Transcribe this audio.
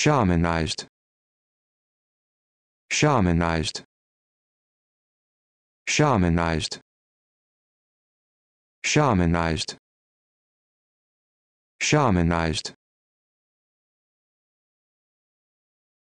shamanized shamanized shamanized shamanized shamanized